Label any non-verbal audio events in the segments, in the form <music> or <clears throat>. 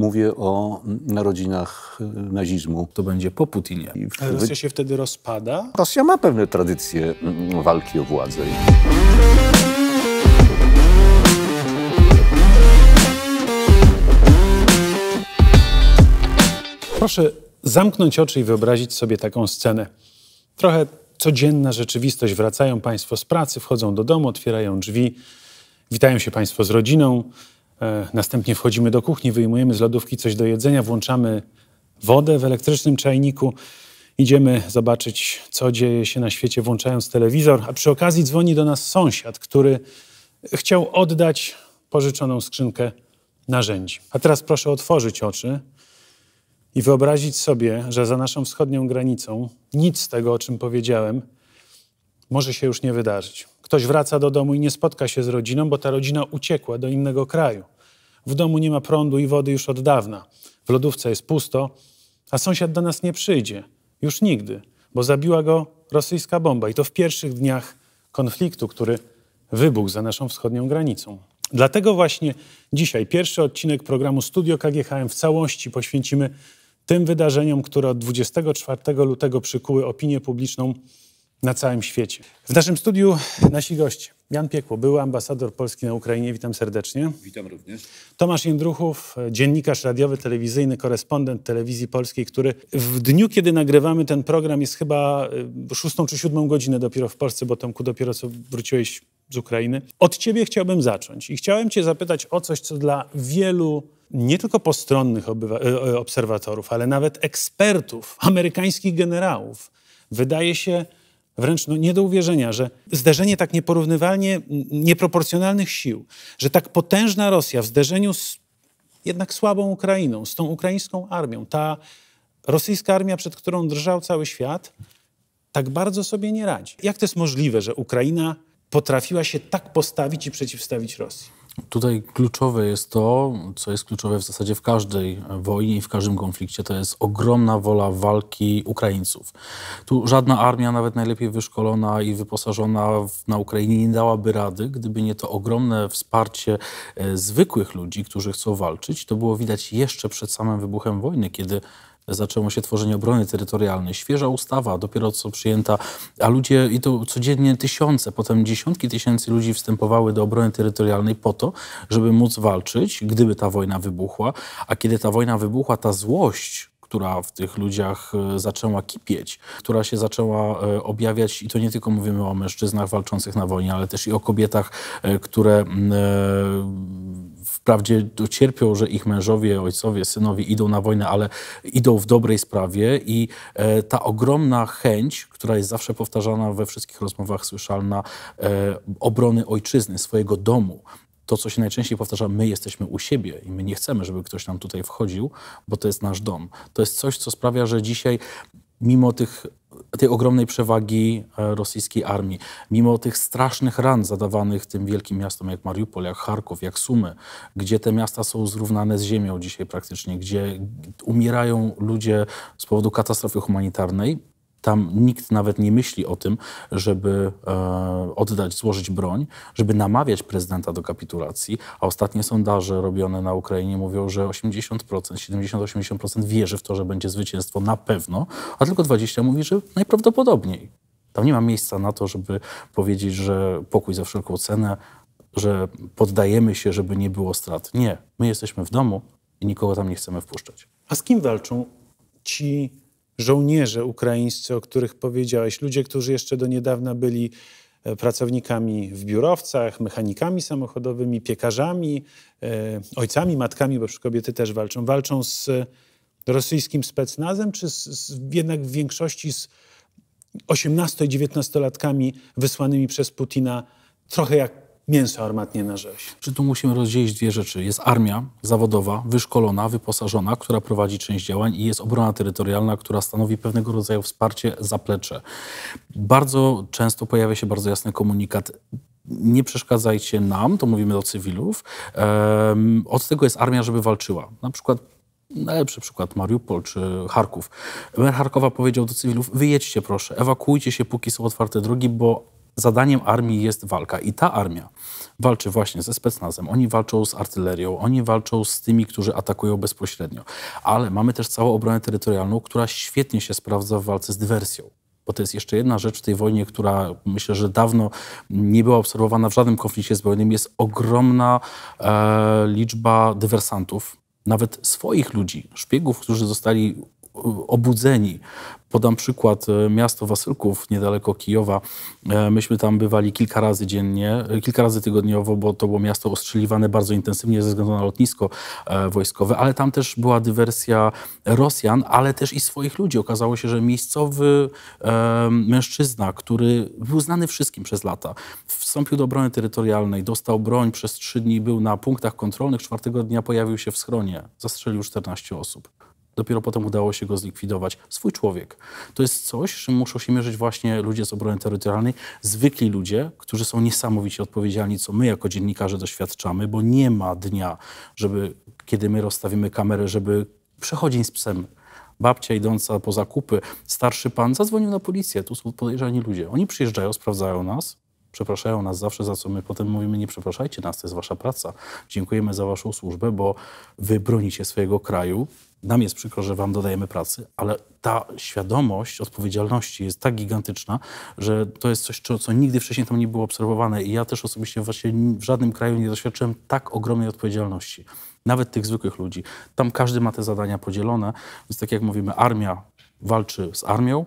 Mówię o narodzinach nazizmu. To będzie po Putinie. A Rosja się wtedy rozpada? Rosja ma pewne tradycje mm, walki o władzę. Proszę zamknąć oczy i wyobrazić sobie taką scenę. Trochę codzienna rzeczywistość. Wracają Państwo z pracy, wchodzą do domu, otwierają drzwi, witają się Państwo z rodziną, E, następnie wchodzimy do kuchni, wyjmujemy z lodówki coś do jedzenia, włączamy wodę w elektrycznym czajniku, idziemy zobaczyć, co dzieje się na świecie, włączając telewizor, a przy okazji dzwoni do nas sąsiad, który chciał oddać pożyczoną skrzynkę narzędzi. A teraz proszę otworzyć oczy i wyobrazić sobie, że za naszą wschodnią granicą nic z tego, o czym powiedziałem, może się już nie wydarzyć. Ktoś wraca do domu i nie spotka się z rodziną, bo ta rodzina uciekła do innego kraju. W domu nie ma prądu i wody już od dawna. W lodówce jest pusto, a sąsiad do nas nie przyjdzie. Już nigdy, bo zabiła go rosyjska bomba i to w pierwszych dniach konfliktu, który wybuchł za naszą wschodnią granicą. Dlatego właśnie dzisiaj pierwszy odcinek programu Studio KGHM w całości poświęcimy tym wydarzeniom, które od 24 lutego przykuły opinię publiczną na całym świecie. W naszym studiu nasi goście. Jan Piekło, były ambasador Polski na Ukrainie. Witam serdecznie. Witam również. Tomasz Jędruchów, dziennikarz radiowy, telewizyjny, korespondent Telewizji Polskiej, który w dniu, kiedy nagrywamy ten program, jest chyba e, szóstą czy siódmą godzinę dopiero w Polsce, bo Tomku, dopiero co wróciłeś z Ukrainy. Od ciebie chciałbym zacząć i chciałem cię zapytać o coś, co dla wielu nie tylko postronnych e, e, obserwatorów, ale nawet ekspertów, amerykańskich generałów, wydaje się wręcz no, nie do uwierzenia, że zderzenie tak nieporównywalnie nieproporcjonalnych sił, że tak potężna Rosja w zderzeniu z jednak słabą Ukrainą, z tą ukraińską armią, ta rosyjska armia, przed którą drżał cały świat, tak bardzo sobie nie radzi. Jak to jest możliwe, że Ukraina potrafiła się tak postawić i przeciwstawić Rosji? Tutaj kluczowe jest to, co jest kluczowe w zasadzie w każdej wojnie i w każdym konflikcie, to jest ogromna wola walki Ukraińców. Tu żadna armia, nawet najlepiej wyszkolona i wyposażona na Ukrainie, nie dałaby rady, gdyby nie to ogromne wsparcie e, zwykłych ludzi, którzy chcą walczyć. To było widać jeszcze przed samym wybuchem wojny, kiedy zaczęło się tworzenie obrony terytorialnej. Świeża ustawa, dopiero co przyjęta, a ludzie, i to codziennie tysiące, potem dziesiątki tysięcy ludzi wstępowały do obrony terytorialnej po to, żeby móc walczyć, gdyby ta wojna wybuchła. A kiedy ta wojna wybuchła, ta złość która w tych ludziach e, zaczęła kipieć, która się zaczęła e, objawiać, i to nie tylko mówimy o mężczyznach walczących na wojnie, ale też i o kobietach, e, które wprawdzie cierpią, że ich mężowie, ojcowie, synowie idą na wojnę, ale idą w dobrej sprawie i ta ogromna chęć, która jest zawsze powtarzana we wszystkich rozmowach słyszalna, obrony ojczyzny, swojego domu, to, co się najczęściej powtarza, my jesteśmy u siebie i my nie chcemy, żeby ktoś nam tutaj wchodził, bo to jest nasz dom. To jest coś, co sprawia, że dzisiaj mimo tych, tej ogromnej przewagi e, rosyjskiej armii, mimo tych strasznych ran zadawanych tym wielkim miastom jak Mariupol, jak Charków, jak Sumy, gdzie te miasta są zrównane z ziemią dzisiaj praktycznie, gdzie umierają ludzie z powodu katastrofy humanitarnej, tam nikt nawet nie myśli o tym, żeby e, oddać, złożyć broń, żeby namawiać prezydenta do kapitulacji, a ostatnie sondaże robione na Ukrainie mówią, że 80%, 70-80% wierzy w to, że będzie zwycięstwo na pewno, a tylko 20% mówi, że najprawdopodobniej. Tam nie ma miejsca na to, żeby powiedzieć, że pokój za wszelką cenę, że poddajemy się, żeby nie było strat. Nie, my jesteśmy w domu i nikogo tam nie chcemy wpuszczać. A z kim walczą ci żołnierze ukraińscy, o których powiedziałeś, ludzie, którzy jeszcze do niedawna byli e, pracownikami w biurowcach, mechanikami samochodowymi, piekarzami, e, ojcami, matkami, bo przy kobiety też walczą. Walczą z rosyjskim specnazem, czy z, z, jednak w większości z 18- i 19-latkami wysłanymi przez Putina trochę jak mięso armatnie na rzeź. Czy tu musimy rozdzielić dwie rzeczy? Jest armia zawodowa, wyszkolona, wyposażona, która prowadzi część działań i jest obrona terytorialna, która stanowi pewnego rodzaju wsparcie, zaplecze. Bardzo często pojawia się bardzo jasny komunikat nie przeszkadzajcie nam, to mówimy do cywilów. Um, od tego jest armia, żeby walczyła. Na przykład najlepszy przykład Mariupol czy Charków. Mer Charkowa powiedział do cywilów, wyjedźcie proszę, ewakuujcie się, póki są otwarte drogi, bo zadaniem armii jest walka i ta armia walczy właśnie ze specnazem, oni walczą z artylerią, oni walczą z tymi, którzy atakują bezpośrednio, ale mamy też całą obronę terytorialną, która świetnie się sprawdza w walce z dywersją bo to jest jeszcze jedna rzecz w tej wojnie, która myślę, że dawno nie była obserwowana w żadnym konflikcie zbrojnym, jest ogromna e, liczba dywersantów, nawet swoich ludzi, szpiegów, którzy zostali obudzeni. Podam przykład e, miasto Wasylków, niedaleko Kijowa. E, myśmy tam bywali kilka razy dziennie, e, kilka razy tygodniowo, bo to było miasto ostrzeliwane bardzo intensywnie ze względu na lotnisko wojskowe, ale tam też była dywersja Rosjan, ale też i swoich ludzi. Okazało się, że miejscowy mężczyzna, który był znany wszystkim przez lata, wstąpił do obrony terytorialnej, dostał broń przez trzy dni, był na punktach kontrolnych, czwartego dnia pojawił się w schronie, zastrzelił 14 osób. Dopiero potem udało się go zlikwidować. Swój człowiek. To jest coś, czym muszą się mierzyć właśnie ludzie z obrony terytorialnej, zwykli ludzie, którzy są niesamowicie odpowiedzialni, co my jako dziennikarze doświadczamy, bo nie ma dnia, żeby kiedy my rozstawimy kamerę, żeby przechodzień z psem babcia idąca po zakupy, starszy pan zadzwonił na policję. Tu są podejrzani ludzie. Oni przyjeżdżają, sprawdzają nas, przepraszają nas zawsze, za co my potem mówimy, nie przepraszajcie nas, to jest wasza praca. Dziękujemy za waszą służbę, bo wy bronicie swojego kraju, nam jest przykro, że wam dodajemy pracy, ale ta świadomość odpowiedzialności jest tak gigantyczna, że to jest coś, co, co nigdy wcześniej tam nie było obserwowane. I ja też osobiście właśnie w żadnym kraju nie doświadczyłem tak ogromnej odpowiedzialności. Nawet tych zwykłych ludzi. Tam każdy ma te zadania podzielone, więc tak jak mówimy, armia walczy z armią,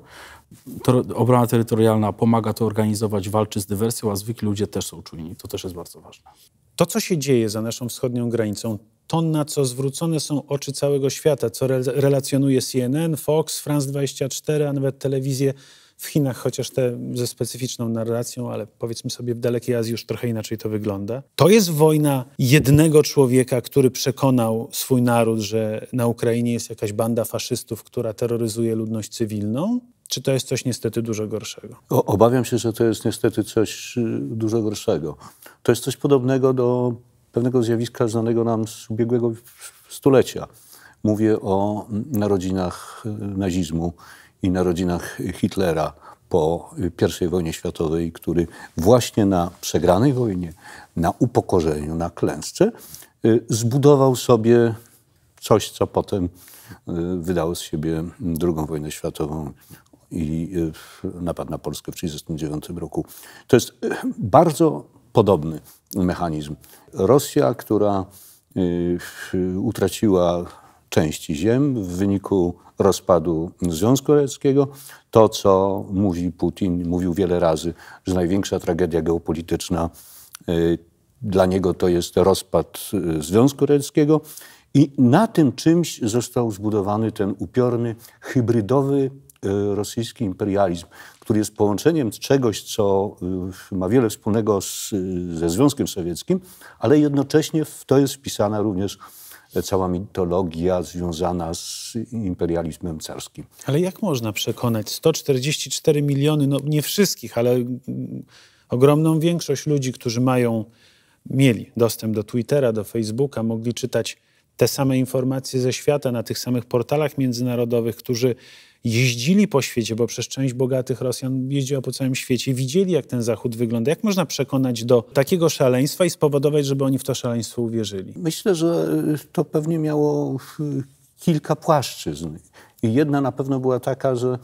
to, obrona terytorialna pomaga to organizować, walczy z dywersją, a zwykli ludzie też są czujni. To też jest bardzo ważne to, co się dzieje za naszą wschodnią granicą, to, na co zwrócone są oczy całego świata, co re relacjonuje CNN, Fox, France 24, a nawet telewizje w Chinach, chociaż te ze specyficzną narracją, ale powiedzmy sobie w dalekiej Azji już trochę inaczej to wygląda. To jest wojna jednego człowieka, który przekonał swój naród, że na Ukrainie jest jakaś banda faszystów, która terroryzuje ludność cywilną, czy to jest coś niestety dużo gorszego? O, obawiam się, że to jest niestety coś y, dużo gorszego. To jest coś podobnego do pewnego zjawiska znanego nam z ubiegłego stulecia. Mówię o narodzinach y, nazizmu i narodzinach Hitlera po y, I wojnie światowej, który właśnie na przegranej wojnie, na upokorzeniu, na klęsce zbudował sobie coś, co potem wydało z siebie II wojnę światową i e, napad na Polskę w 1939 roku. To jest e, bardzo podobny mechanizm. Rosja, która e, utraciła części ziem w wyniku rozpadu Związku Radzieckiego. To, co mówi Putin, mówił wiele razy, że największa tragedia geopolityczna dla niego to jest rozpad Związku Radzieckiego. I na tym czymś został zbudowany ten upiorny, hybrydowy Y, rosyjski imperializm, który jest połączeniem czegoś, co y, ma wiele wspólnego z, y, ze Związkiem Sowieckim, ale jednocześnie w to jest wpisana również cała mitologia związana z imperializmem carskim. Ale jak można przekonać 144 miliony, no nie wszystkich, ale mm, ogromną większość ludzi, którzy mają, mieli dostęp do Twittera, do Facebooka, mogli czytać te same informacje ze świata na tych samych portalach międzynarodowych, którzy jeździli po świecie, bo przez część bogatych Rosjan jeździła po całym świecie, widzieli jak ten Zachód wygląda. Jak można przekonać do takiego szaleństwa i spowodować, żeby oni w to szaleństwo uwierzyli? Myślę, że to pewnie miało y, kilka płaszczyzn. I jedna na pewno była taka, że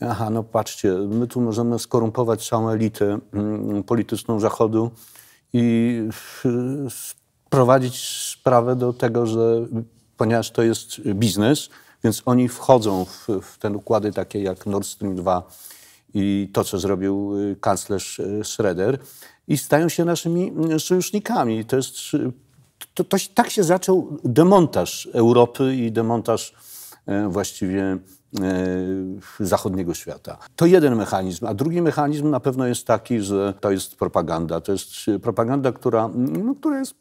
aha, no patrzcie, my tu możemy skorumpować całą elitę mm, polityczną Zachodu i y, prowadzić sprawę do tego, że ponieważ to jest biznes, więc oni wchodzą w, w ten układy takie jak Nord Stream 2 i to, co zrobił y, kanclerz y, Schroeder i stają się naszymi y, sojusznikami. To jest, to, to, tak się zaczął demontaż Europy i demontaż właściwie zachodniego świata. To jeden mechanizm, a drugi mechanizm na pewno jest taki, że to jest propaganda. To jest propaganda, która, no, która jest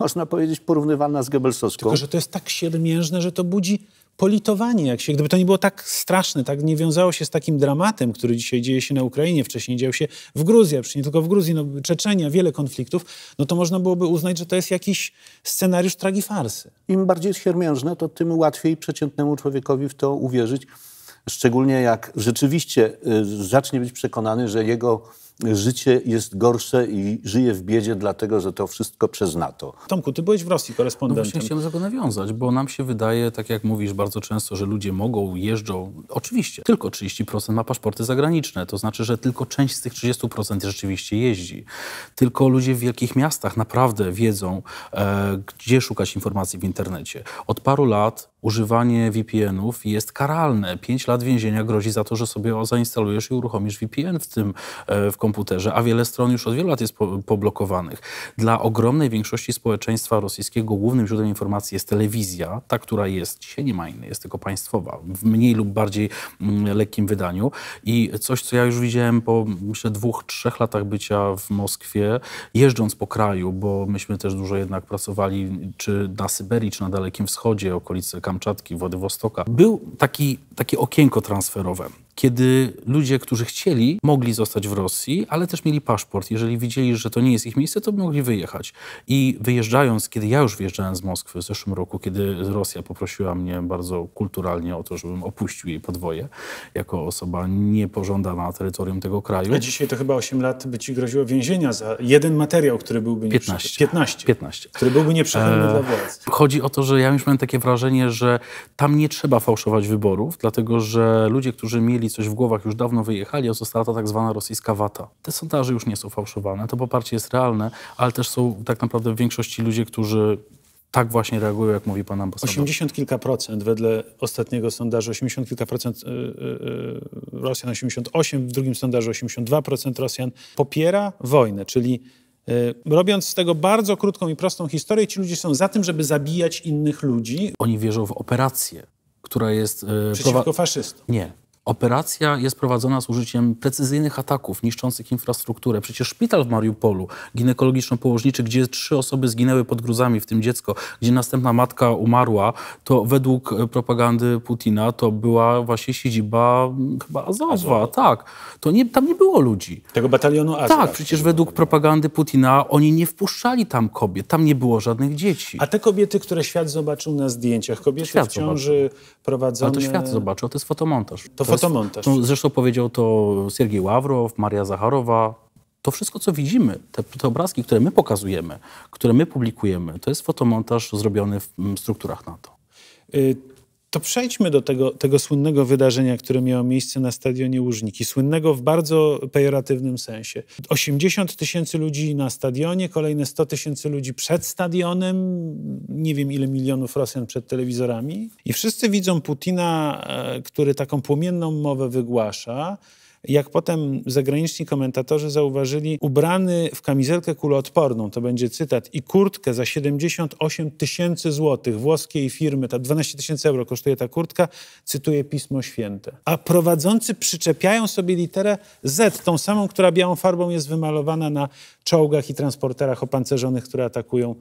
można powiedzieć, porównywalna z Goebbelsowską. Tylko, że to jest tak siermiężne, że to budzi politowanie, jak się, gdyby to nie było tak straszne, tak nie wiązało się z takim dramatem, który dzisiaj dzieje się na Ukrainie, wcześniej dział się w Gruzji, a przecież nie tylko w Gruzji, no, Czeczenia, wiele konfliktów, no to można byłoby uznać, że to jest jakiś scenariusz tragifarsy. Im bardziej siermiężne, to tym łatwiej przeciętnemu człowiekowi w to uwierzyć, szczególnie jak rzeczywiście y, zacznie być przekonany, że jego życie jest gorsze i żyje w biedzie, dlatego że to wszystko przez NATO. Tomku, ty byłeś w Rosji no korespondentem. No właśnie chciałem tego nawiązać, bo nam się wydaje, tak jak mówisz bardzo często, że ludzie mogą, jeżdżą. Oczywiście, tylko 30% ma paszporty zagraniczne. To znaczy, że tylko część z tych 30% rzeczywiście jeździ. Tylko ludzie w wielkich miastach naprawdę wiedzą, e, gdzie szukać informacji w internecie. Od paru lat używanie VPN-ów jest karalne. 5 lat więzienia grozi za to, że sobie zainstalujesz i uruchomisz VPN w tym e, w komputerze, a wiele stron już od wielu lat jest poblokowanych. Dla ogromnej większości społeczeństwa rosyjskiego głównym źródłem informacji jest telewizja, ta, która jest dzisiaj nie ma innej, jest tylko państwowa, w mniej lub bardziej mm, lekkim wydaniu. I coś, co ja już widziałem po, myślę, dwóch, trzech latach bycia w Moskwie, jeżdżąc po kraju, bo myśmy też dużo jednak pracowali czy na Syberii, czy na Dalekim Wschodzie, okolice Kamczatki, Wody Wostoka, był taki, takie okienko transferowe kiedy ludzie, którzy chcieli, mogli zostać w Rosji, ale też mieli paszport. Jeżeli widzieli, że to nie jest ich miejsce, to mogli wyjechać. I wyjeżdżając, kiedy ja już wyjeżdżałem z Moskwy w zeszłym roku, kiedy Rosja poprosiła mnie bardzo kulturalnie o to, żebym opuścił jej podwoje, jako osoba niepożądana na terytorium tego kraju. A dzisiaj to chyba 8 lat by ci groziło więzienia za jeden materiał, który byłby 15. 15. 15. Który byłby nieprzechodny e, dla władz. Chodzi o to, że ja już miałem takie wrażenie, że tam nie trzeba fałszować wyborów, dlatego że ludzie, którzy mieli mieli coś w głowach, już dawno wyjechali, a została ta tak zwana rosyjska wata. Te sondaże już nie są fałszowane, to poparcie jest realne, ale też są tak naprawdę w większości ludzie, którzy tak właśnie reagują, jak mówi pan ambasador. 80 kilka procent wedle ostatniego sondażu, 80 kilka procent y, y, y, Rosjan, 88, w drugim sondażu 82 procent Rosjan popiera wojnę, czyli Robiąc z tego bardzo krótką i prostą historię, ci ludzie są za tym, żeby zabijać innych ludzi. Oni wierzą w operację, która jest. Przeciwko prowa- faszystom. Nie, Operacja jest prowadzona z użyciem precyzyjnych ataków niszczących infrastrukturę. Przecież szpital w Mariupolu, ginekologiczno-położniczy, gdzie trzy osoby zginęły pod gruzami, w tym dziecko, gdzie następna matka umarła, to według e, propagandy Putina to była właśnie siedziba mm, chyba Azowa. Azowa. Tak. To nie, tam nie było ludzi. Tego batalionu Azowa. Tak, przecież według propagandy Putina oni nie wpuszczali tam kobiet. Tam nie było żadnych dzieci. A te kobiety, które świat zobaczył na zdjęciach, kobiety świat w ciąży prowadzone... Ale to świat zobaczył, to jest fotomontaż. To fotomontaż. Zresztą powiedział to Siergiej Ławrow, Maria Zacharowa. To wszystko, co widzimy, te, te obrazki, które my pokazujemy, które my publikujemy, to jest fotomontaż zrobiony w mm, strukturach NATO. Y to przejdźmy do tego, tego słynnego wydarzenia, które miało miejsce na stadionie Łużniki. Słynnego w bardzo pejoratywnym sensie. 80 tysięcy ludzi na stadionie, kolejne 100 tysięcy ludzi przed stadionem, nie wiem ile milionów Rosjan przed telewizorami. I wszyscy widzą Putina, e, który taką płomienną mowę wygłasza jak potem zagraniczni komentatorzy zauważyli, ubrany w kamizelkę kuloodporną, to będzie cytat, i kurtkę za 78 tysięcy złotych włoskiej firmy, ta 12 tysięcy euro kosztuje ta kurtka, cytuje Pismo Święte. A prowadzący przyczepiają sobie literę Z, tą samą, która białą farbą jest wymalowana na czołgach i transporterach opancerzonych, które atakują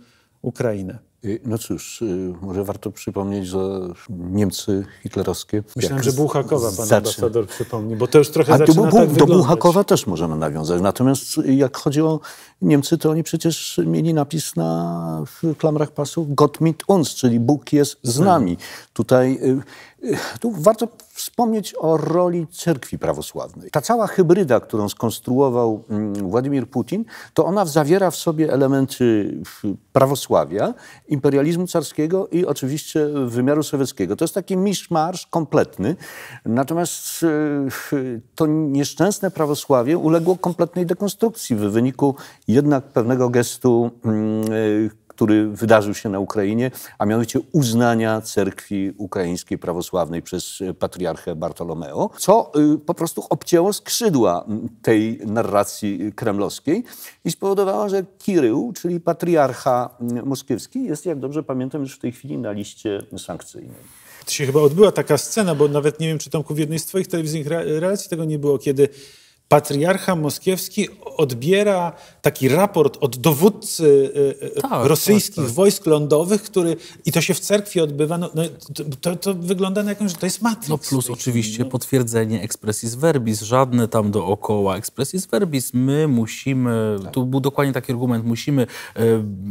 Ukrainę. No cóż, y, może warto przypomnieć, że Niemcy hitlerowskie... Myślałem, że Bułhakowa pan zaczyna... ambasador przypomni, bo to już trochę A zaczyna bu, tak Do Bułhakowa też możemy nawiązać. Natomiast y, jak chodzi o Niemcy, to oni przecież mieli napis na klamrach pasu Gott mit uns, czyli Bóg jest z nami. Hmm. Tutaj y, Y, tu warto wspomnieć o roli cerkwi prawosławnej. Ta cała hybryda, którą skonstruował mm, Władimir Putin, to ona zawiera w sobie elementy prawosławia, imperializmu carskiego i oczywiście wymiaru sowieckiego. To jest taki miszmarsz kompletny. Natomiast y, to nieszczęsne prawosławie uległo kompletnej dekonstrukcji w wyniku jednak pewnego gestu mm, y, który wydarzył się na Ukrainie, a mianowicie uznania cerkwi ukraińskiej prawosławnej przez e, patriarchę Bartolomeo, co e, po prostu obcięło skrzydła tej narracji e, kremlowskiej i spowodowało, że Kirył, czyli patriarcha moskiewski, jest, jak dobrze pamiętam, już w tej chwili na liście sankcyjnej to się chyba odbyła taka scena, bo nawet nie wiem, czy Tomku w jednej z Twoich telewizyjnych relacji tego nie było, kiedy patriarcha moskiewski odbiera taki raport od dowódcy e, e, tak, tak, rosyjskich tak, tak. wojsk lądowych, który i to się w cerkwi odbywa, no, no to, to, wygląda na jakąś, że to jest matrica. No plus no oczywiście no. potwierdzenie expressis verbis, żadne tam dookoła z verbis. My musimy, tak. tu był dokładnie taki argument, musimy e,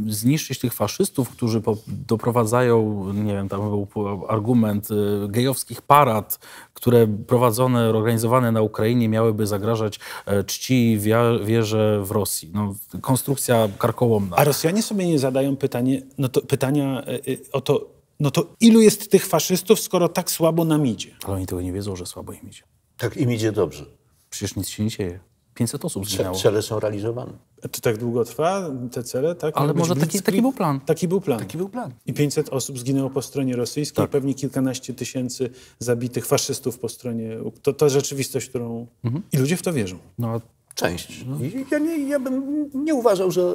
zniszczyć tych faszystów, którzy po, doprowadzają, nie wiem, tam był argument e, gejowskich parad, które prowadzone, organizowane na Ukrainie miałyby zagrażać podważać e, czci wierze w Rosji. No, konstrukcja karkołomna. A Rosjanie sobie nie zadają pytanie, no to, pytania e, e, o to, no to ilu jest tych faszystów, skoro tak słabo nam idzie? Ale oni tego nie wiedzą, że słabo im idzie. Tak im idzie dobrze. Przecież nic się nie dzieje. 500 osób zginęło. Cele są realizowane. Czy tak długo trwa te cele? Tak? Ale może taki, taki, był plan. Taki był plan. Taki był plan. I 500 osób zginęło po stronie rosyjskiej, tak. pewnie kilkanaście tysięcy zabitych faszystów po stronie... To ta rzeczywistość, którą... Mhm. I ludzie w to wierzą. No Część. No, ja, nie, ja bym nie uważał, że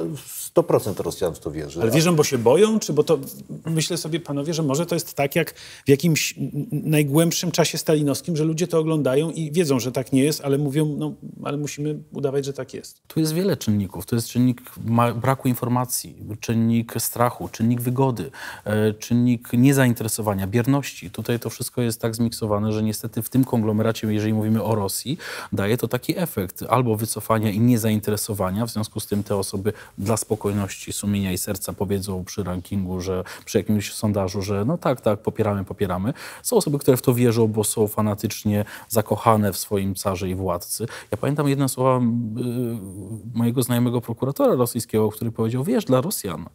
100% Rosjan w to wierzy. Ale wierzą, bo się boją? Czy bo to myślę sobie, panowie, że może to jest tak jak w jakimś najgłębszym czasie stalinowskim, że ludzie to oglądają i wiedzą, że tak nie jest, ale mówią, no ale musimy udawać, że tak jest. Tu jest wiele czynników. To jest czynnik braku informacji, czynnik strachu, czynnik wygody, e, czynnik niezainteresowania, bierności. Tutaj to wszystko jest tak zmiksowane, że niestety w tym konglomeracie, jeżeli mówimy o Rosji, daje to taki efekt. Albo wy wycofania i niezainteresowania. W związku z tym te osoby dla spokojności sumienia i serca powiedzą przy rankingu, że przy jakimś sondażu, że no tak, tak, popieramy, popieramy. Są osoby, które w to wierzą, bo są fanatycznie zakochane w swoim carze i władcy. Ja pamiętam jedne słowa mm, y, mojego znajomego prokuratora rosyjskiego, który powiedział, wiesz, dla Rosjan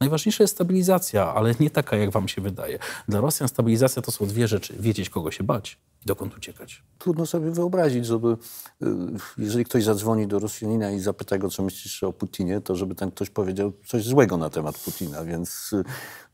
Najważniejsza jest stabilizacja, ale nie taka, jak wam się wydaje. Dla Rosjan stabilizacja to są dwie rzeczy. Wiedzieć, kogo się bać dokąd uciekać. Trudno sobie wyobrazić, żeby y, jeżeli ktoś zadzwoni do Rosjanina i zapyta go, co myślisz o Putinie, to żeby ten ktoś powiedział coś złego na temat Putina, więc y,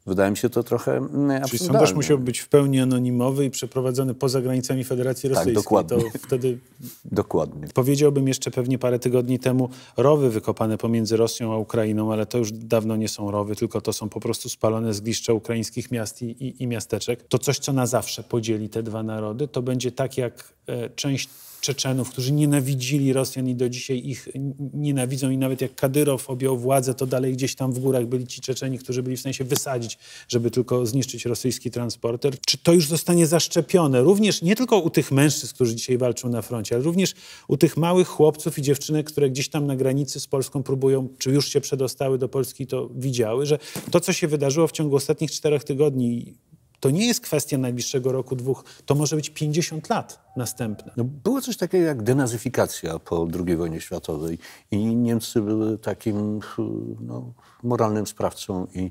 Wydaje mi się to trochę mm, absurdalne. Czyli sondaż musiał być w pełni anonimowy i przeprowadzony poza granicami Federacji tak, Rosyjskiej. Tak, dokładnie. To wtedy <laughs> dokładnie. Powiedziałbym jeszcze pewnie parę tygodni temu rowy wykopane pomiędzy Rosją a Ukrainą, ale to już dawno nie są rowy, tylko to są po prostu spalone zgliszcza ukraińskich miast i, i, i miasteczek. To coś, co na zawsze podzieli te dwa narody, to będzie tak jak e, część Czeczenów, którzy nienawidzili Rosjan i do dzisiaj ich nienawidzą i nawet jak Kadyrow objął władzę, to dalej gdzieś tam w górach byli ci Czeczeni, którzy byli w sensie wysadzić, żeby tylko zniszczyć rosyjski transporter. Czy to już zostanie zaszczepione? Również nie tylko u tych mężczyzn, którzy dzisiaj walczą na froncie, ale również u tych małych chłopców i dziewczynek, które gdzieś tam na granicy z Polską próbują, czy już się przedostały do Polski, to widziały, że to, co się wydarzyło w ciągu ostatnich czterech tygodni to nie jest kwestia najbliższego roku, dwóch, to może być 50 lat następne. No, było coś takiego jak denazyfikacja po II wojnie światowej i Niemcy były takim no, moralnym sprawcą i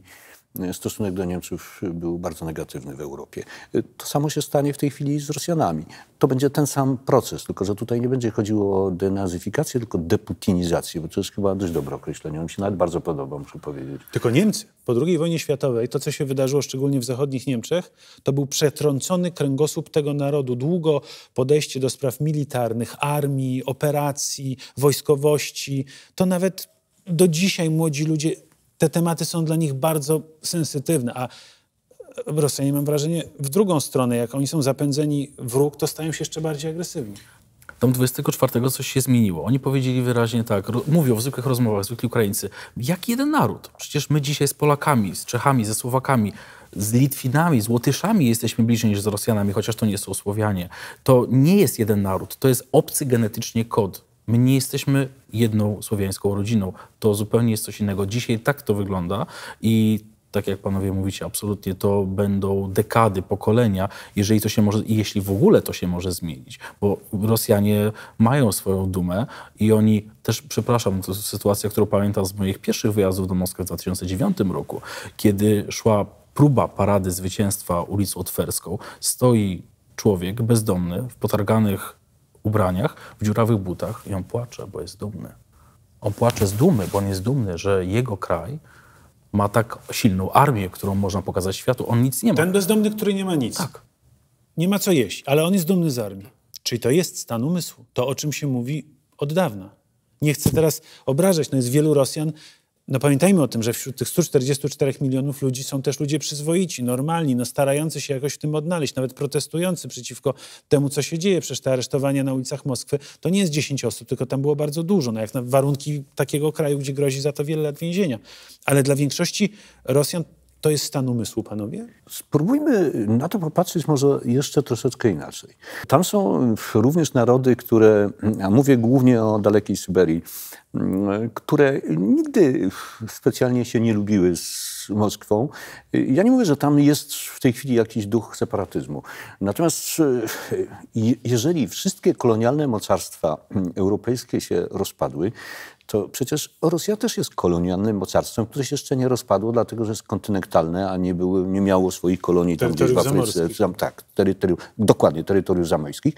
stosunek do Niemców był bardzo negatywny w Europie. To samo się stanie w tej chwili z Rosjanami. To będzie ten sam proces, tylko że tutaj nie będzie chodziło o denazyfikację, tylko deputinizację, bo to jest chyba dość dobre określenie. On się nawet bardzo podoba, muszę powiedzieć. Tylko Niemcy po II wojnie światowej, to co się wydarzyło szczególnie w zachodnich Niemczech, to był przetrącony kręgosłup tego narodu. Długo podejście do spraw militarnych, armii, operacji, wojskowości, to nawet do dzisiaj młodzi ludzie te tematy są dla nich bardzo sensytywne, a e, Rosjanie, mam wrażenie, w drugą stronę, jak oni są zapędzeni w róg, to stają się jeszcze bardziej agresywni. Tam 24 coś się zmieniło. Oni powiedzieli wyraźnie tak, mówią w zwykłych rozmowach, zwykli Ukraińcy, jak jeden naród. Przecież my dzisiaj z Polakami, z Czechami, ze Słowakami, z Litwinami, z Łotyszami jesteśmy bliżej niż z Rosjanami, chociaż to nie są Słowianie. To nie jest jeden naród, to jest obcy genetycznie kod My nie jesteśmy jedną słowiańską rodziną. To zupełnie jest coś innego. Dzisiaj tak to wygląda i tak jak panowie mówicie, absolutnie to będą dekady, pokolenia, jeżeli to się może, jeśli w ogóle to się może zmienić, bo Rosjanie mają swoją dumę i oni też, przepraszam, to sytuacja, którą pamiętam z moich pierwszych wyjazdów do Moskwy w 2009 roku, kiedy szła próba parady zwycięstwa ulicą Otwerską, stoi człowiek bezdomny w potarganych ubraniach, w dziurawych butach i on płacze, bo jest dumny. On płacze z dumy, bo on jest dumny, że jego kraj ma tak silną armię, którą można pokazać światu. On nic nie ma. Ten bezdomny, który nie ma nic. Tak. Nie ma co jeść, ale on jest dumny z armii. Czyli to jest stan umysłu. To, o czym się mówi od dawna. Nie chcę teraz obrażać, no jest wielu Rosjan, no pamiętajmy o tym, że wśród tych 144 milionów ludzi są też ludzie przyzwoici, normalni, no starający się jakoś w tym odnaleźć, nawet protestujący przeciwko temu, co się dzieje. Przecież te aresztowania na ulicach Moskwy to nie jest 10 osób, tylko tam było bardzo dużo, no jak na warunki takiego kraju, gdzie grozi za to wiele lat więzienia. Ale dla większości Rosjan to jest stan umysłu, panowie? Spróbujmy na to popatrzeć może jeszcze troszeczkę inaczej. Tam są również narody, które, a mówię głównie o dalekiej Syberii, mm, które nigdy specjalnie się nie lubiły z Moskwą. Ja nie mówię, że tam jest w tej chwili jakiś duch separatyzmu. Natomiast e, jeżeli wszystkie kolonialne mocarstwa mm, europejskie się rozpadły, to przecież Rosja też jest kolonialnym mocarstwem, które się jeszcze nie rozpadło, dlatego że jest kontynentalne, a nie, były, nie miało swoich kolonii tam gdzieś w Afryce. Tam, tak, terytorium, dokładnie, terytoriów zamojskich.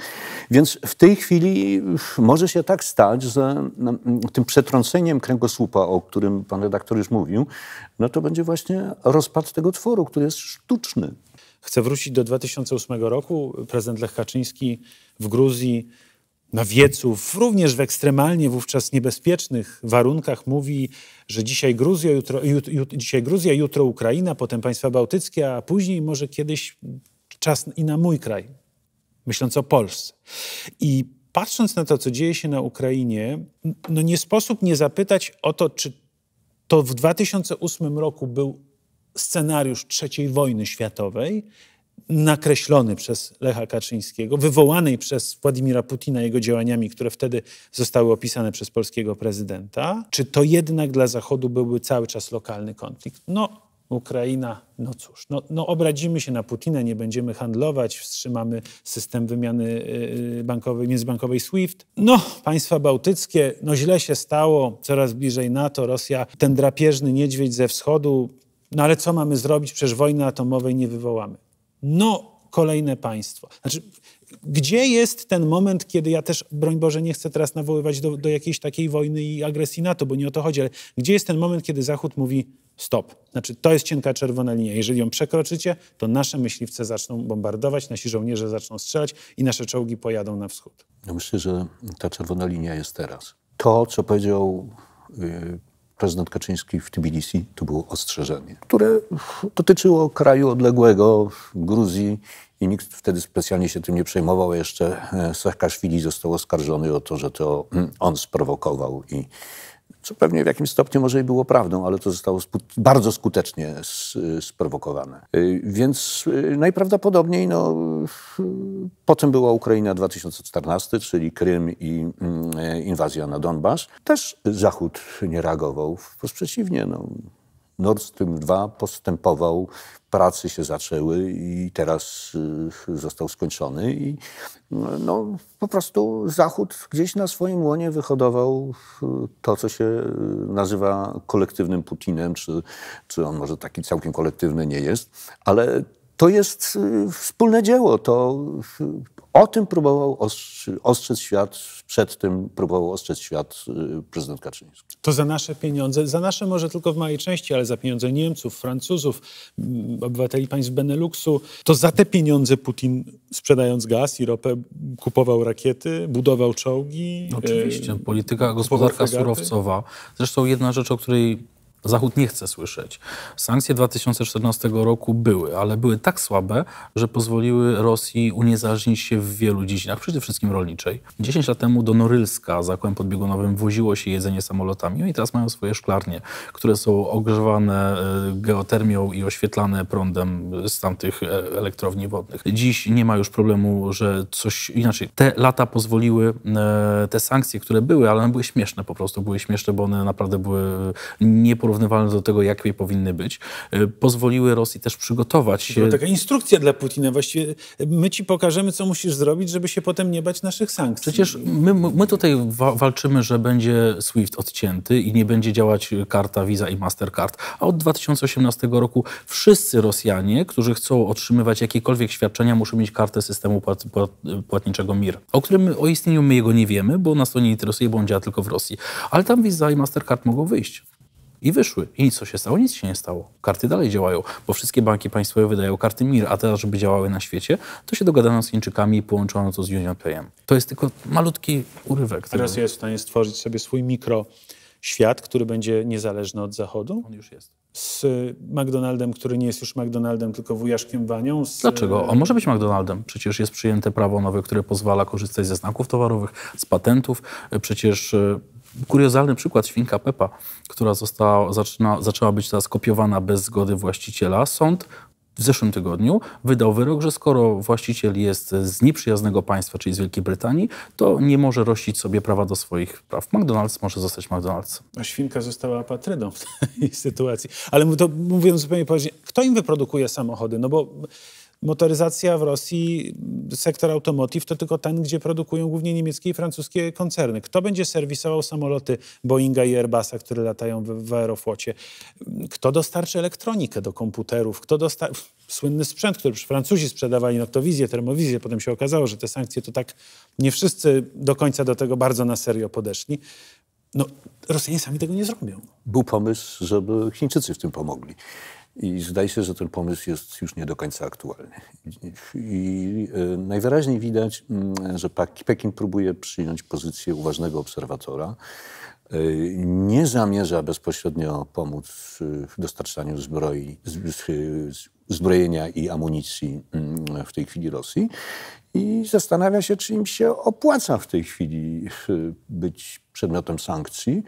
Więc w tej chwili może się tak stać, że mm, tym przetrąceniem kręgosłupa, o którym pan redaktor już mówił, no to będzie właśnie rozpad tego tworu, który jest sztuczny. Chcę wrócić do 2008 roku. Prezydent Lech Kaczyński w Gruzji na wieców, również w ekstremalnie wówczas niebezpiecznych warunkach mówi, że dzisiaj Gruzja, jutro, jut, jut, dzisiaj Gruzja, jutro Ukraina, potem państwa bałtyckie, a później może kiedyś czas i na mój kraj, myśląc o Polsce. I patrząc na to, co dzieje się na Ukrainie, no nie sposób nie zapytać o to, czy to w 2008 roku był scenariusz III wojny światowej, nakreślony przez Lecha Kaczyńskiego, wywołanej przez Władimira Putina jego działaniami, które wtedy zostały opisane przez polskiego prezydenta, czy to jednak dla Zachodu byłby cały czas lokalny konflikt? No, Ukraina, no cóż, no, no obradzimy się na Putina, nie będziemy handlować, wstrzymamy system wymiany y, bankowej, międzybankowej SWIFT. No, państwa bałtyckie, no źle się stało, coraz bliżej NATO, Rosja, ten drapieżny niedźwiedź ze wschodu, no ale co mamy zrobić, przecież wojny atomowej nie wywołamy no kolejne państwo. Znaczy, gdzie jest ten moment, kiedy ja też, broń Boże, nie chcę teraz nawoływać do, do jakiejś takiej wojny i agresji NATO, bo nie o to chodzi, ale gdzie jest ten moment, kiedy Zachód mówi stop. Znaczy, to jest cienka czerwona linia. Jeżeli ją przekroczycie, to nasze myśliwce zaczną bombardować, nasi żołnierze zaczną strzelać i nasze czołgi pojadą na wschód. Ja myślę, że ta czerwona linia jest teraz. To, co powiedział y, prezydent Kaczyński w Tbilisi, to było ostrzeżenie, które dotyczyło kraju odległego, Gruzji i nikt wtedy specjalnie się tym nie przejmował. Jeszcze e, Saakaszwili został oskarżony o to, że to mm, on sprowokował i co pewnie w jakimś stopniu może i było prawdą, ale to zostało bardzo skutecznie sprowokowane. Y, więc y, najprawdopodobniej no, potem była Ukraina 2014, czyli Krym i mm, e, inwazja na Donbas. Też Zachód nie reagował, wprost przeciwnie. No, Nord Stream 2 postępował, prace się zaczęły i teraz y, został skończony. I no, po prostu Zachód gdzieś na swoim łonie wyhodował y, to, co się y, nazywa kolektywnym Putinem, czy, czy on może taki całkiem kolektywny nie jest, ale to jest wspólne dzieło. To, o tym próbował ostrzec świat, przed tym próbował ostrzec świat y, prezydent Kaczyński. To za nasze pieniądze, za nasze może tylko w małej części, ale za pieniądze Niemców, Francuzów, mm, obywateli państw Beneluxu, to za te pieniądze Putin sprzedając gaz i ropę kupował rakiety, budował czołgi. Oczywiście, y, polityka, gospodarka surowcowa. Zresztą jedna rzecz, o której Zachód nie chce słyszeć. Sankcje 2014 roku były, ale były tak słabe, że pozwoliły Rosji uniezależnić się w wielu dziedzinach, przede wszystkim rolniczej. 10 lat temu do Norylska zakłem podbiegunowym woziło się jedzenie samolotami no i teraz mają swoje szklarnie, które są ogrzewane e, geotermią i oświetlane prądem e, z tamtych e, elektrowni wodnych. Dziś nie ma już problemu, że coś inaczej. Te lata pozwoliły, te sankcje, które były, ale one były śmieszne po prostu, były śmieszne, bo one naprawdę były nieporównywalne porównywalne do tego, jakie powinny być, y, pozwoliły Rosji też przygotować się. Była taka instrukcja dla Putina, właściwie my ci pokażemy, co musisz zrobić, żeby się potem nie bać naszych sankcji. Przecież my, my tutaj wa walczymy, że będzie SWIFT odcięty i nie będzie działać karta Visa i Mastercard, a od 2018 roku wszyscy Rosjanie, którzy chcą otrzymywać jakiekolwiek świadczenia, muszą mieć kartę systemu płat płat płatniczego MIR, o którym o istnieniu my jego nie wiemy, bo na nie interesuje, bo on działa tylko w Rosji. Ale tam Visa i Mastercard mogą wyjść i wyszły. I co się stało? Nic się nie stało. Karty dalej działają, bo wszystkie banki państwowe wydają karty MIR, a teraz, żeby działały na świecie, to się dogadano z Chińczykami i połączono to z Union Payem. To jest tylko malutki urywek. Teraz jest w stanie stworzyć sobie swój mikro świat, który będzie niezależny od Zachodu? On już jest. Z McDonaldem, który nie jest już McDonaldem, tylko wujaszkiem Wanią? Z... Dlaczego? On może być McDonaldem. Przecież jest przyjęte prawo nowe, które pozwala korzystać ze znaków towarowych, z patentów. Przecież e, kuriozalny przykład, świnka Pepa, która została, zaczyna, zaczęła być teraz kopiowana bez zgody właściciela. Sąd w zeszłym tygodniu wydał wyrok, że skoro właściciel jest z nieprzyjaznego państwa, czyli z Wielkiej Brytanii, to nie może rościć sobie prawa do swoich praw. McDonald's może zostać McDonald's. A świnka została apatrydą w tej sytuacji. Ale to mówiąc zupełnie poważnie, kto im wyprodukuje samochody? No bo motoryzacja w Rosji, sektor automotive to tylko ten, gdzie produkują głównie niemieckie i francuskie koncerny. Kto będzie serwisował samoloty Boeinga i Airbusa, które latają w, w aeroflocie? Kto dostarczy elektronikę do komputerów? Kto dostarczy <laughs> słynny sprzęt, który Francuzi sprzedawali noktowizję, termowizję. Potem się okazało, że te sankcje to tak nie wszyscy do końca do tego bardzo na serio podeszli. No, Rosjanie sami tego nie zrobią. Był pomysł, żeby Chińczycy w tym pomogli. I zdaje się, że ten pomysł jest już nie do końca aktualny. I e, najwyraźniej widać, mm, że Pekin próbuje przyjąć pozycję uważnego obserwatora. E, nie zamierza bezpośrednio pomóc w dostarczaniu zbroi, zbrojenia i amunicji mm, w tej chwili Rosji i zastanawia się, czy im się opłaca w tej chwili e, być przedmiotem sankcji.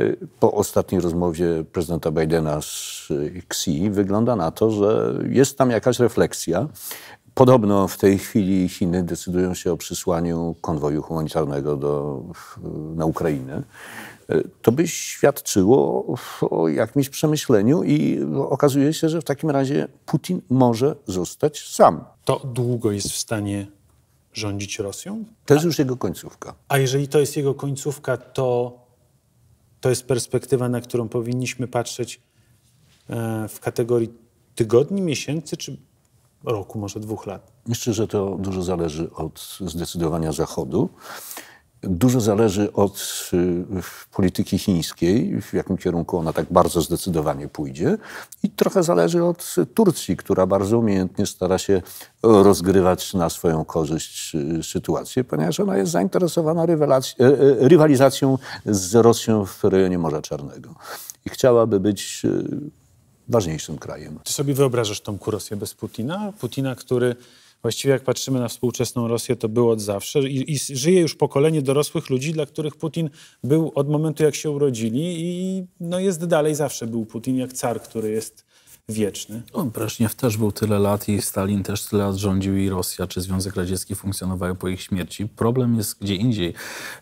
Y, po ostatniej rozmowie prezydenta Bidena z y, Xi wygląda na to, że jest tam jakaś refleksja. Podobno w tej chwili Chiny decydują się o przysłaniu konwoju humanitarnego do, na Ukrainę. Y, to by świadczyło o jakimś przemyśleniu, i okazuje się, że w takim razie Putin może zostać sam. To długo jest w stanie rządzić Rosją? To jest już jego końcówka. A jeżeli to jest jego końcówka, to to jest perspektywa, na którą powinniśmy patrzeć e, w kategorii tygodni, miesięcy czy roku, może dwóch lat? Myślę, że to dużo zależy od zdecydowania Zachodu. Dużo zależy od y, polityki chińskiej, w jakim kierunku ona tak bardzo zdecydowanie pójdzie, i trochę zależy od Turcji, która bardzo umiejętnie stara się rozgrywać na swoją korzyść y, sytuację, ponieważ ona jest zainteresowana e, e, rywalizacją z Rosją w rejonie Morza Czarnego i chciałaby być y, ważniejszym krajem. Ty sobie wyobrażasz tą Rosję bez Putina? Putina, który właściwie jak patrzymy na współczesną Rosję, to było od zawsze I, i żyje już pokolenie dorosłych ludzi, dla których Putin był od momentu, jak się urodzili i no, jest dalej, zawsze był Putin jak car, który jest wieczny. No, Breżniew też był tyle lat i Stalin też tyle lat rządził i Rosja czy Związek Radziecki funkcjonowały po ich śmierci. Problem jest gdzie indziej.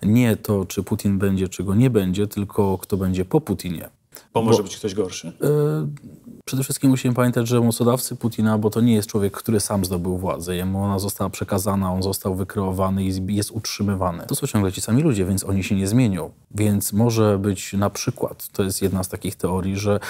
Nie to, czy Putin będzie, czy go nie będzie, tylko kto będzie po Putinie. Bo może bo, być ktoś gorszy. Yy, przede wszystkim musimy pamiętać, że mocodawcy Putina, bo to nie jest człowiek, który sam zdobył władzę. Jemu ona została przekazana, on został wykreowany i jest utrzymywany. To są ciągle ci sami ludzie, więc oni się nie zmienią. Więc może być na przykład, to jest jedna z takich teorii, że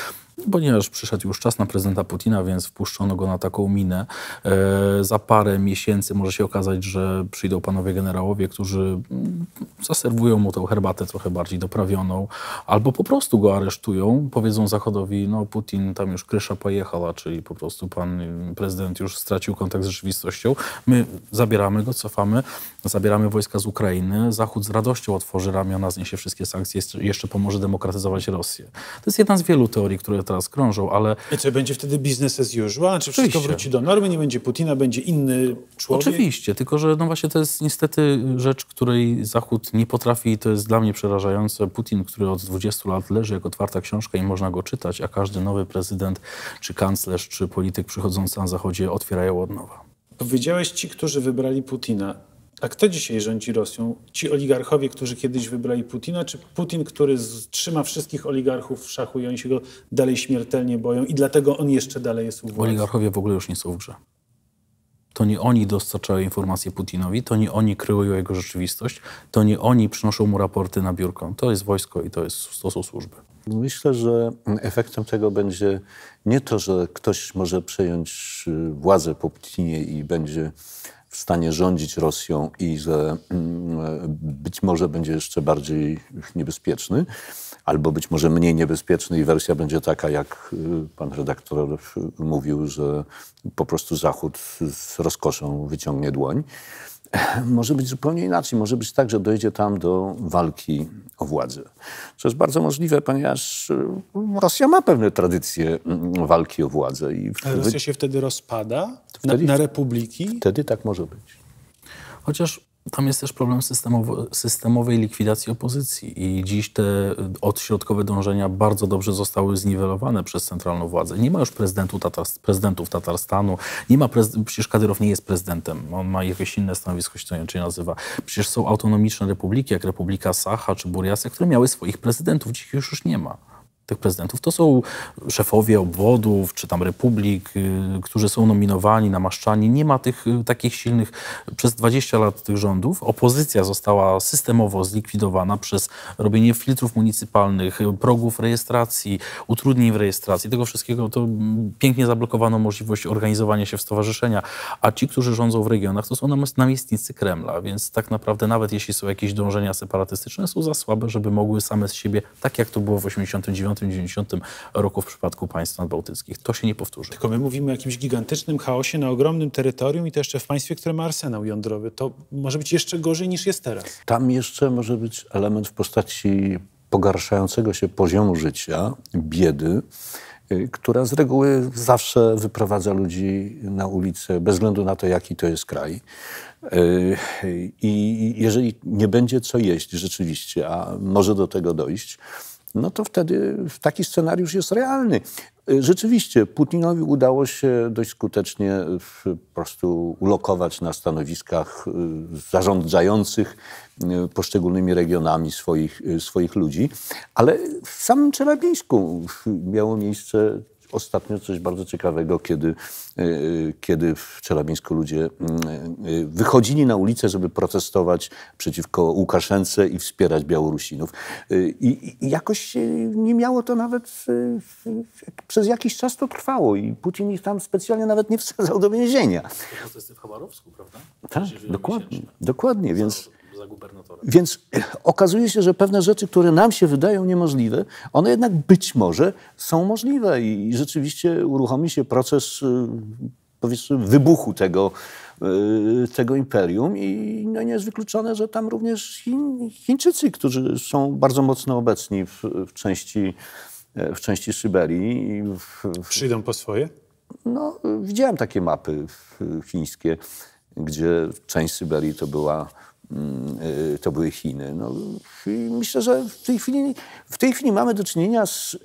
ponieważ przyszedł już czas na prezydenta Putina, więc wpuszczono go na taką minę. E, za parę miesięcy może się okazać, że przyjdą panowie generałowie, którzy mm, zaserwują mu tą herbatę trochę bardziej doprawioną, albo po prostu go aresztują, powiedzą Zachodowi, no Putin tam już krysza pojechała, czyli po prostu pan mm, prezydent już stracił kontakt z rzeczywistością. My zabieramy go, cofamy, zabieramy wojska z Ukrainy, Zachód z radością otworzy ramiona, zniesie wszystkie sankcje, jeszcze pomoże demokratyzować Rosję. To jest jedna z wielu teorii, które teraz krążą, ale... I co, będzie wtedy biznes as usual? Czy wszystko wróci do normy? Nie będzie Putina, będzie inny człowiek? Oczywiście, tylko że no właśnie to jest niestety rzecz, której Zachód nie potrafi i to jest dla mnie przerażające. Putin, który od 20 lat leży jak otwarta książka i można go czytać, a każdy nowy prezydent, czy kanclerz, czy polityk przychodzący na Zachodzie otwierają od nowa. Powiedziałeś ci, którzy wybrali Putina. A kto dzisiaj rządzi Rosją? Ci oligarchowie, którzy kiedyś wybrali Putina, czy Putin, który trzyma wszystkich oligarchów w szachu i oni się go dalej śmiertelnie boją i dlatego on jeszcze dalej jest u władzy? Oligarchowie w ogóle już nie są w grze. To nie oni dostarczają informacje Putinowi, to nie oni kryją jego rzeczywistość, to nie oni przynoszą mu raporty na biurko. To jest wojsko i to, jest, to są służby. Myślę, że efektem tego będzie nie to, że ktoś może przejąć y, władzę po Putinie i będzie w stanie rządzić Rosją i że mm, e, być może będzie jeszcze bardziej niebezpieczny, albo być może mniej niebezpieczny i wersja będzie taka, jak e, pan redaktor mówił, że po prostu Zachód z rozkoszą wyciągnie dłoń. <clears throat> może być zupełnie inaczej. Może być tak, że dojdzie tam do walki o władzę. Co jest bardzo możliwe, ponieważ e, Rosja ma pewne tradycje mm, walki o władzę. I Rosja się wtedy rozpada wtedy, na, na republiki? Wtedy tak może być. Chociaż tam jest też problem systemowej likwidacji opozycji i dziś te odśrodkowe dążenia bardzo dobrze zostały zniwelowane przez centralną władzę. Nie ma już prezydentu Tatar, prezydentów Tatarstanu, nie ma prezyd przecież Kadyrow nie jest prezydentem, on ma jakieś inne stanowisko, się to inaczej nazywa. Przecież są autonomiczne republiki, jak Republika Sacha czy Burjacja, które miały swoich prezydentów, dziś ich już, już nie ma tych prezydentów, to są szefowie obwodów czy tam republik, y, którzy są nominowani, namaszczani. Nie ma tych y, takich silnych y, przez 20 lat tych rządów. Opozycja została systemowo zlikwidowana przez robienie filtrów municypalnych, progów rejestracji, utrudnień w rejestracji. Tego wszystkiego to mm, pięknie zablokowano możliwość organizowania się w stowarzyszenia, a ci, którzy rządzą w regionach, to są namiestnicy Kremla, więc tak naprawdę nawet jeśli są jakieś dążenia separatystyczne, są za słabe, żeby mogły same z siebie, tak jak to było w 89 1990 roku w przypadku państw nadbałtyckich. To się nie powtórzy. Tylko my mówimy o jakimś gigantycznym chaosie na ogromnym terytorium i to jeszcze w państwie, które ma arsenał jądrowy. To może być jeszcze gorzej niż jest teraz. Tam jeszcze może być element w postaci pogarszającego się poziomu życia, biedy, y, która z reguły zawsze wyprowadza ludzi na ulicę, bez względu na to, jaki to jest kraj. Y, I jeżeli nie będzie co jeść rzeczywiście, a może do tego dojść, no to wtedy taki scenariusz jest realny. Y, rzeczywiście, Putinowi udało się dość skutecznie y, po prostu ulokować na stanowiskach y, zarządzających poszczególnymi regionami swoich, swoich ludzi, ale w samym Czelabińsku miało miejsce ostatnio coś bardzo ciekawego, kiedy, e, e, kiedy w Czelabińsku ludzie mm, e, wychodzili na ulicę, żeby protestować przeciwko Łukaszence i wspierać Białorusinów. I, i jakoś nie miało to nawet, przez jakiś czas to trwało i Putin ich tam specjalnie nawet nie wsadzał do więzienia. Protesty w Chabarowsku, prawda? Tak, dokładnie, dokładnie, więc więc okazuje się, że pewne rzeczy, które nam się wydają niemożliwe, one jednak być może są możliwe i rzeczywiście uruchomi się proces y, powiedzmy wybuchu tego, y, tego imperium i no nie jest wykluczone, że tam również Chiń, Chińczycy, którzy są bardzo mocno obecni w, w części, e, w części Syberii. W, w, Przyjdą po swoje? No, widziałem takie mapy chińskie, gdzie część Syberii to była Mm, y, to były Chiny. No, myślę, że w tej, chwili, w tej chwili mamy do czynienia z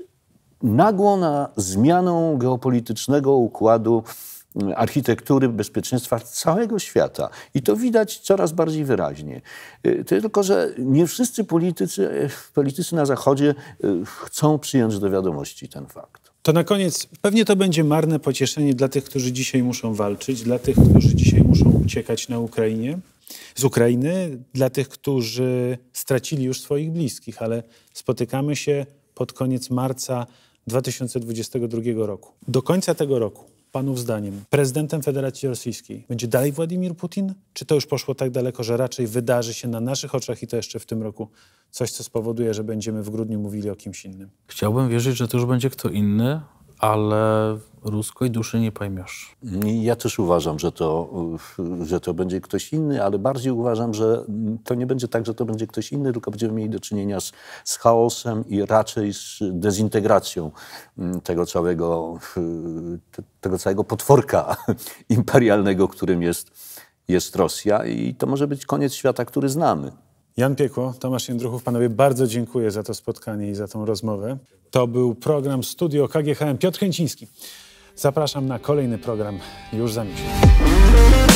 nagłą na zmianą geopolitycznego układu mm, architektury bezpieczeństwa całego świata. I to widać coraz bardziej wyraźnie. Y, tylko, że nie wszyscy politycy, y, politycy na Zachodzie chcą przyjąć do wiadomości ten fakt. To na koniec, pewnie to będzie marne pocieszenie dla tych, którzy dzisiaj muszą walczyć, dla tych, którzy dzisiaj muszą uciekać na Ukrainie, z Ukrainy, dla tych, którzy stracili już swoich bliskich, ale spotykamy się pod koniec marca 2022 roku. Do końca tego roku, panów zdaniem, prezydentem Federacji Rosyjskiej będzie dalej Władimir Putin? Czy to już poszło tak daleko, że raczej wydarzy się na naszych oczach i to jeszcze w tym roku coś, co spowoduje, że będziemy w grudniu mówili o kimś innym? Chciałbym wierzyć, że to już będzie kto inny, ale ludzkiej duszy nie pojmiesz. Ja też uważam, że to, że to będzie ktoś inny, ale bardziej uważam, że to nie będzie tak, że to będzie ktoś inny, tylko będziemy mieli do czynienia z, z chaosem i raczej z dezintegracją mm, tego całego, tego całego potworka <laughs> imperialnego, którym jest, jest Rosja i to może być koniec świata, który znamy. Jan Piekło, Tomasz Jędruchów, panowie bardzo dziękuję za to spotkanie i za tą rozmowę. To był program Studio KGHM. Piotr Kęciński. Zapraszam na kolejny program już za miesiąc.